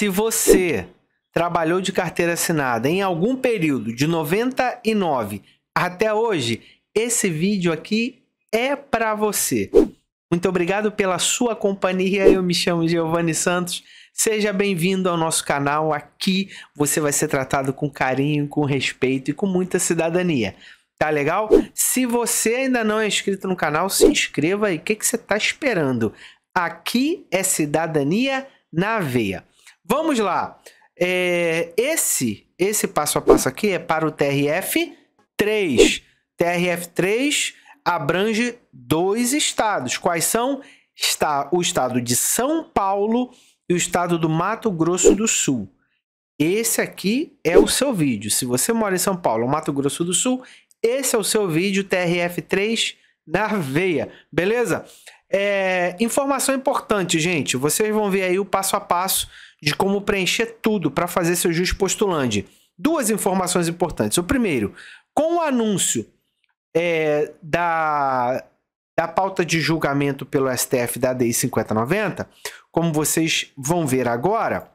Se você trabalhou de carteira assinada em algum período de 99 até hoje, esse vídeo aqui é para você. Muito obrigado pela sua companhia. Eu me chamo Giovanni Santos. Seja bem-vindo ao nosso canal. Aqui você vai ser tratado com carinho, com respeito e com muita cidadania. Tá legal? Se você ainda não é inscrito no canal, se inscreva e o que, que você está esperando? Aqui é Cidadania na Veia. Vamos lá. É, esse, esse passo a passo aqui é para o TRF3. TRF3 abrange dois estados. Quais são? Está o estado de São Paulo e o estado do Mato Grosso do Sul. Esse aqui é o seu vídeo. Se você mora em São Paulo ou Mato Grosso do Sul, esse é o seu vídeo TRF3 na veia, beleza? É, informação importante, gente. Vocês vão ver aí o passo a passo de como preencher tudo para fazer seu juiz postulante. Duas informações importantes. O primeiro, com o anúncio é, da, da pauta de julgamento pelo STF da DI 5090, como vocês vão ver agora,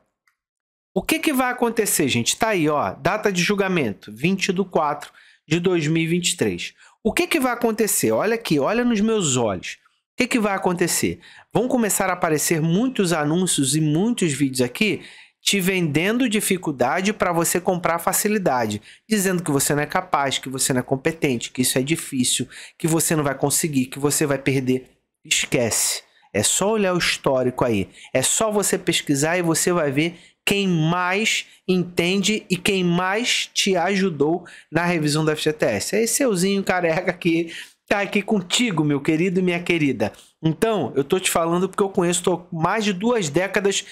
o que, que vai acontecer, gente? Tá aí, ó, data de julgamento, 20 de 4 de 2023. O que, que vai acontecer? Olha aqui, olha nos meus olhos. O que, que vai acontecer? Vão começar a aparecer muitos anúncios e muitos vídeos aqui te vendendo dificuldade para você comprar facilidade, dizendo que você não é capaz, que você não é competente, que isso é difícil, que você não vai conseguir, que você vai perder. Esquece. É só olhar o histórico aí. É só você pesquisar e você vai ver quem mais entende e quem mais te ajudou na revisão da FGTS. É esse seuzinho careca que tá aqui contigo, meu querido e minha querida. Então, eu tô te falando porque eu conheço, tô mais de duas décadas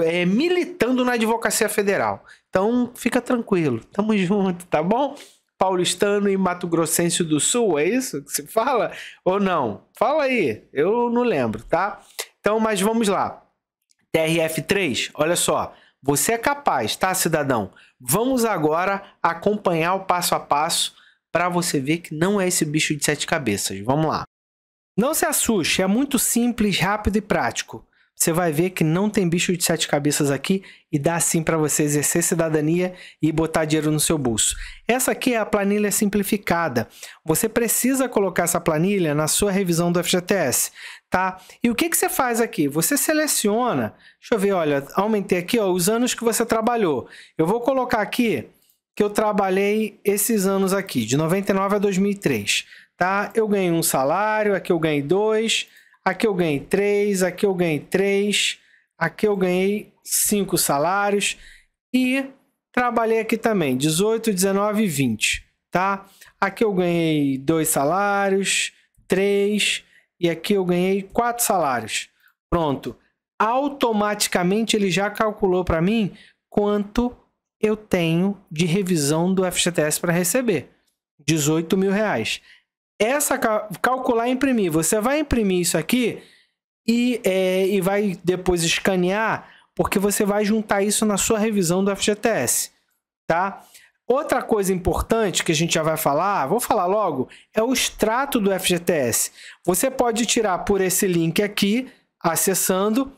é, militando na advocacia federal. Então, fica tranquilo, tamo junto, tá bom? Paulistano e Mato Grossense do Sul, é isso que se fala? Ou não? Fala aí, eu não lembro, tá? Então, mas vamos lá. TRF3, olha só. Você é capaz, tá, cidadão? Vamos agora acompanhar o passo a passo para você ver que não é esse bicho de sete cabeças. Vamos lá. Não se assuste, é muito simples, rápido e prático. Você vai ver que não tem bicho de sete cabeças aqui e dá sim para você exercer cidadania e botar dinheiro no seu bolso. Essa aqui é a planilha simplificada. Você precisa colocar essa planilha na sua revisão do FGTS, tá? E o que, que você faz aqui? Você seleciona, deixa eu ver, olha, aumentei aqui ó, os anos que você trabalhou. Eu vou colocar aqui que eu trabalhei esses anos aqui, de 99 a 2003, tá? Eu ganhei um salário, aqui eu ganhei dois, aqui eu ganhei três, aqui eu ganhei três, aqui eu ganhei cinco salários e trabalhei aqui também, 18, 19 e 20, tá? Aqui eu ganhei dois salários, três e aqui eu ganhei quatro salários. Pronto. Automaticamente ele já calculou para mim quanto eu tenho de revisão do FGTS para receber? 18 mil reais. Essa calcular e imprimir. Você vai imprimir isso aqui e, é, e vai depois escanear, porque você vai juntar isso na sua revisão do FGTS, tá? Outra coisa importante que a gente já vai falar, vou falar logo, é o extrato do FGTS. Você pode tirar por esse link aqui, acessando,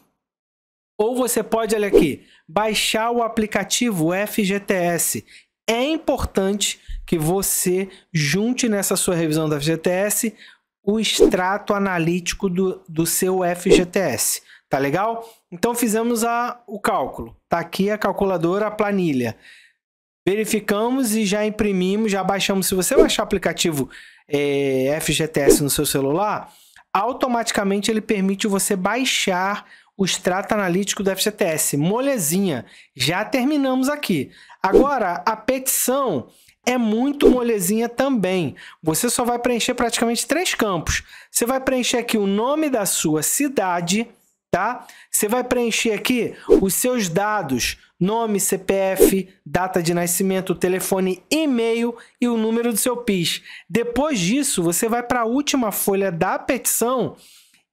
ou você pode, olha aqui, baixar o aplicativo FGTS. É importante que você junte nessa sua revisão da FGTS o extrato analítico do, do seu FGTS. Tá legal? Então fizemos a, o cálculo. Tá aqui a calculadora, a planilha. Verificamos e já imprimimos, já baixamos. Se você baixar o aplicativo é, eh, FGTS no seu celular, automaticamente ele permite você baixar o extrato analítico do FGTS. Molezinha, já terminamos aqui. Agora, a petição é muito molezinha também. Você só vai preencher praticamente três campos. Você vai preencher aqui o nome da sua cidade, tá? Você vai preencher aqui os seus dados, nome, CPF, data de nascimento, telefone, e-mail e o número do seu PIS. Depois disso, você vai para a última folha da petição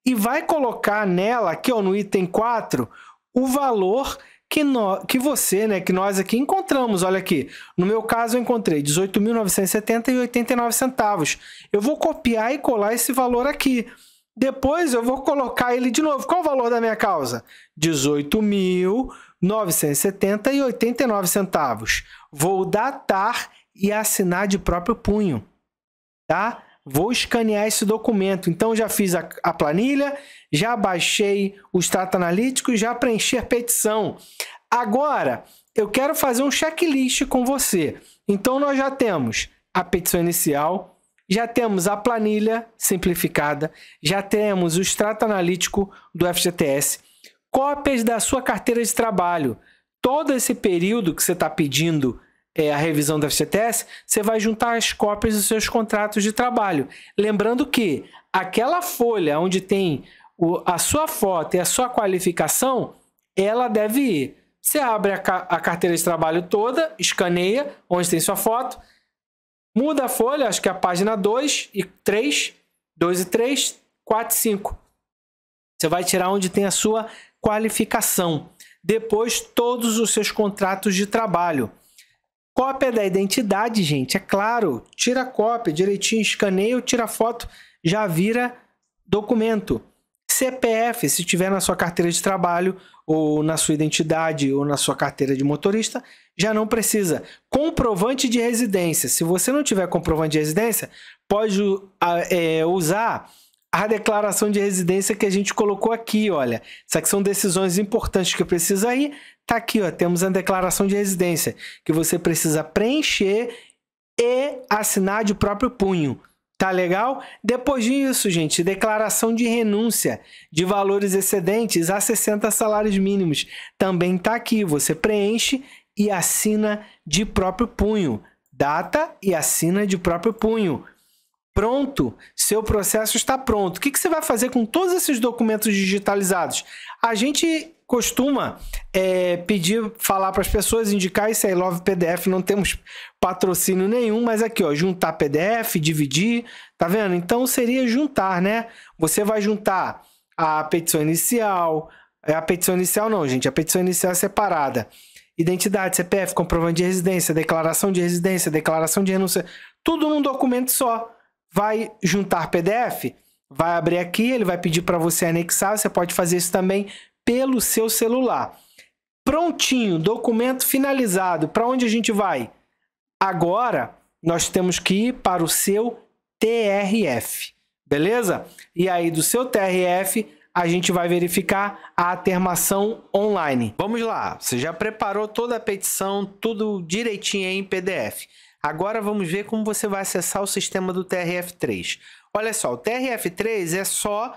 e vai colocar nela, aqui ó, no item 4, o valor que, no, que você, né, que nós aqui encontramos. Olha aqui, no meu caso eu encontrei 18.970,89 centavos. Eu vou copiar e colar esse valor aqui. Depois eu vou colocar ele de novo. Qual o valor da minha causa? 18.970,89 centavos. Vou datar e assinar de próprio punho, tá? vou escanear esse documento. Então já fiz a, a planilha, já baixei o status analítico, já preenchi a petição. Agora, eu quero fazer um checklist com você. Então nós já temos a petição inicial, já temos a planilha simplificada, já temos o extrato analítico do FGTS, cópias da sua carteira de trabalho. Todo esse período que você está pedindo é, a revisão do FGTS, você vai juntar as cópias dos seus contratos de trabalho. Lembrando que aquela folha onde tem o, a sua foto e a sua qualificação, ela deve ir. Você abre a, a carteira de trabalho toda, escaneia onde tem sua foto, muda a folha, acho que é a página 2 e 3, 2 e 3, 4 e 5. Você vai tirar onde tem a sua qualificação. Depois, todos os seus contratos de trabalho. Cópia da identidade, gente, é claro. Tira cópia, direitinho, escaneia, tira foto, já vira documento. CPF, se tiver na sua carteira de trabalho, ou na sua identidade, ou na sua carteira de motorista, já não precisa. Comprovante de residência. Se você não tiver comprovante de residência, pode ah, é, usar a declaração de residência que a gente colocou aqui, olha. Isso aqui são decisões importantes que precisa ir. Tá aqui, ó, temos a declaração de residência que você precisa preencher e assinar de próprio punho. Tá legal? Depois disso, gente, declaração de renúncia de valores excedentes a 60 salários mínimos. Também tá aqui, você preenche e assina de próprio punho. Data e assina de próprio punho. Pronto, seu processo está pronto. O que, que você vai fazer com todos esses documentos digitalizados? A gente costuma é, pedir, falar para as pessoas, indicar isso aí, Love PDF, não temos patrocínio nenhum, mas aqui, ó, juntar PDF, dividir, tá vendo? Então seria juntar, né? Você vai juntar a petição inicial, é, a petição inicial não, gente, a petição inicial é separada. Identidade, CPF, comprovante de residência, declaração de residência, declaração de renúncia, tudo num documento só. Vai juntar PDF, vai abrir aqui, ele vai pedir para você anexar, você pode fazer isso também pelo seu celular. Prontinho, documento finalizado. Para onde a gente vai? Agora nós temos que ir para o seu TRF, beleza? E aí do seu TRF a gente vai verificar a termação online. Vamos lá, você já preparou toda a petição, tudo direitinho aí em PDF. Agora vamos ver como você vai acessar o sistema do TRF3. Olha só, o TRF3 é só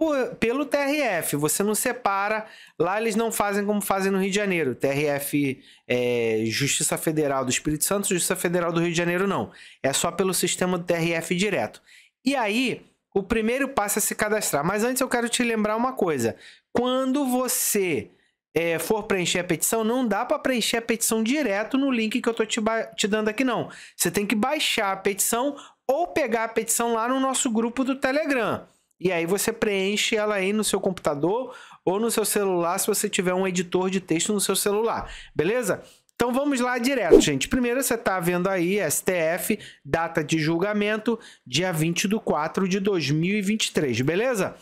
por, pelo TRF. Você não separa. Lá eles não fazem como fazem no Rio de Janeiro. TRF é, Justiça Federal do Espírito Santo, Justiça Federal do Rio de Janeiro não. É só pelo sistema do TRF direto. E aí, o primeiro passo é se cadastrar. Mas antes eu quero te lembrar uma coisa. Quando você é, for preencher a petição, não dá para preencher a petição direto no link que eu tô te, te dando aqui, não. Você tem que baixar a petição ou pegar a petição lá no nosso grupo do Telegram. E aí você preenche ela aí no seu computador ou no seu celular, se você tiver um editor de texto no seu celular, beleza? Então vamos lá direto, gente. Primeiro você está vendo aí STF, data de julgamento, dia 20 de 4 de 2023, beleza?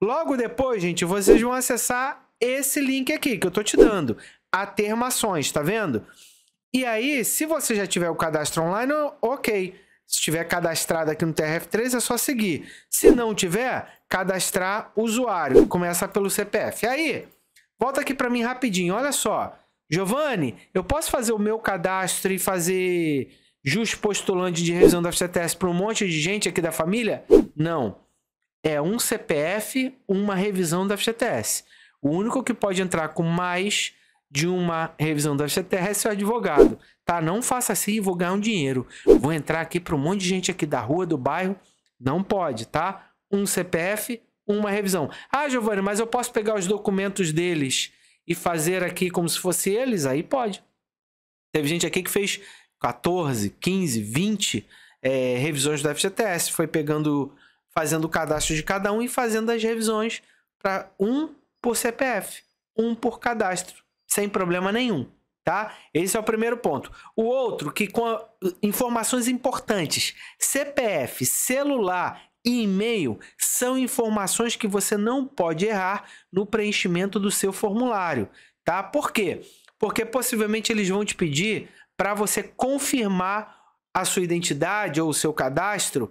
Logo depois, gente, vocês vão acessar esse link aqui que eu estou te dando, atermações, tá vendo? E aí, se você já tiver o cadastro online, ok. Se estiver cadastrado aqui no TRF3, é só seguir. Se uhum. não tiver, cadastrar usuário. Começa pelo CPF. Aí, volta aqui para mim rapidinho. Olha só. Giovanni, eu posso fazer o meu cadastro e fazer justo postulante de revisão da FGTS para um monte de gente aqui da família? Não. É um CPF, uma revisão da FGTS. O único que pode entrar com mais de uma revisão do FGTR é seu advogado, tá? Não faça assim e vou ganhar um dinheiro. Vou entrar aqui para um monte de gente aqui da rua, do bairro. Não pode, tá? Um CPF, uma revisão. Ah, Giovanni, mas eu posso pegar os documentos deles e fazer aqui como se fosse eles? Aí pode. Teve gente aqui que fez 14, 15, 20 é, revisões do FGTS. Foi pegando, fazendo o cadastro de cada um e fazendo as revisões para um por CPF, um por cadastro sem problema nenhum, tá? Esse é o primeiro ponto. O outro, que com informações importantes, CPF, celular e e-mail são informações que você não pode errar no preenchimento do seu formulário, tá? Por quê? Porque possivelmente eles vão te pedir para você confirmar a sua identidade ou o seu cadastro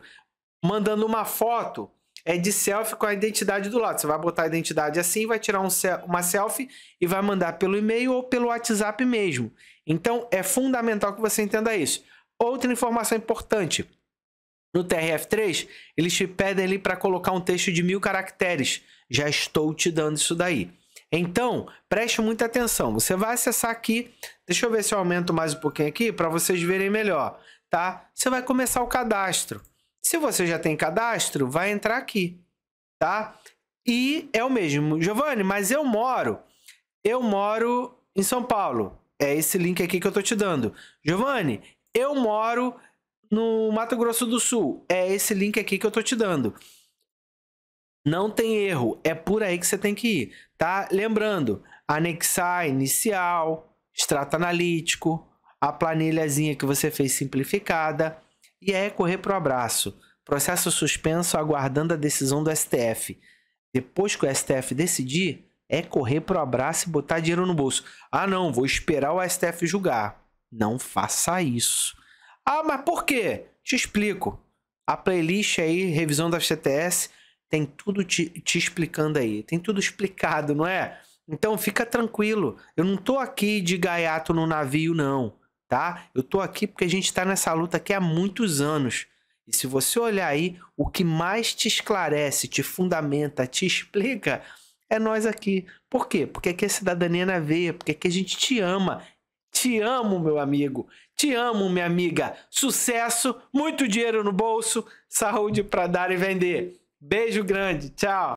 mandando uma foto é de selfie com a identidade do lado. Você vai botar a identidade assim, vai tirar um, uma selfie e vai mandar pelo e-mail ou pelo WhatsApp mesmo. Então é fundamental que você entenda isso. Outra informação importante. No TRF3, eles te pedem ali para colocar um texto de mil caracteres. Já estou te dando isso daí. Então, preste muita atenção. Você vai acessar aqui. Deixa eu ver se eu aumento mais um pouquinho aqui para vocês verem melhor, tá? Você vai começar o cadastro. Se você já tem cadastro, vai entrar aqui, tá? E é o mesmo. Giovanni, mas eu moro. Eu moro em São Paulo. É esse link aqui que eu tô te dando. Giovanni, eu moro no Mato Grosso do Sul. É esse link aqui que eu tô te dando. Não tem erro, é por aí que você tem que ir, tá? Lembrando, anexar inicial, extrato analítico, a planilhazinha que você fez simplificada, e é correr para o abraço. Processo suspenso aguardando a decisão do STF. Depois que o STF decidir, é correr para o abraço e botar dinheiro no bolso. Ah, não, vou esperar o STF julgar. Não faça isso. Ah, mas por quê? Te explico. A playlist aí, revisão da CTS tem tudo te, te explicando aí. Tem tudo explicado, não é? Então fica tranquilo. Eu não tô aqui de gaiato no navio, não tá? Eu tô aqui porque a gente está nessa luta aqui há muitos anos. E se você olhar aí, o que mais te esclarece, te fundamenta, te explica é nós aqui. Por quê? Porque aqui é cidadania na veia, porque aqui a gente te ama. Te amo, meu amigo. Te amo, minha amiga. Sucesso, muito dinheiro no bolso, saúde para dar e vender. Beijo grande. Tchau.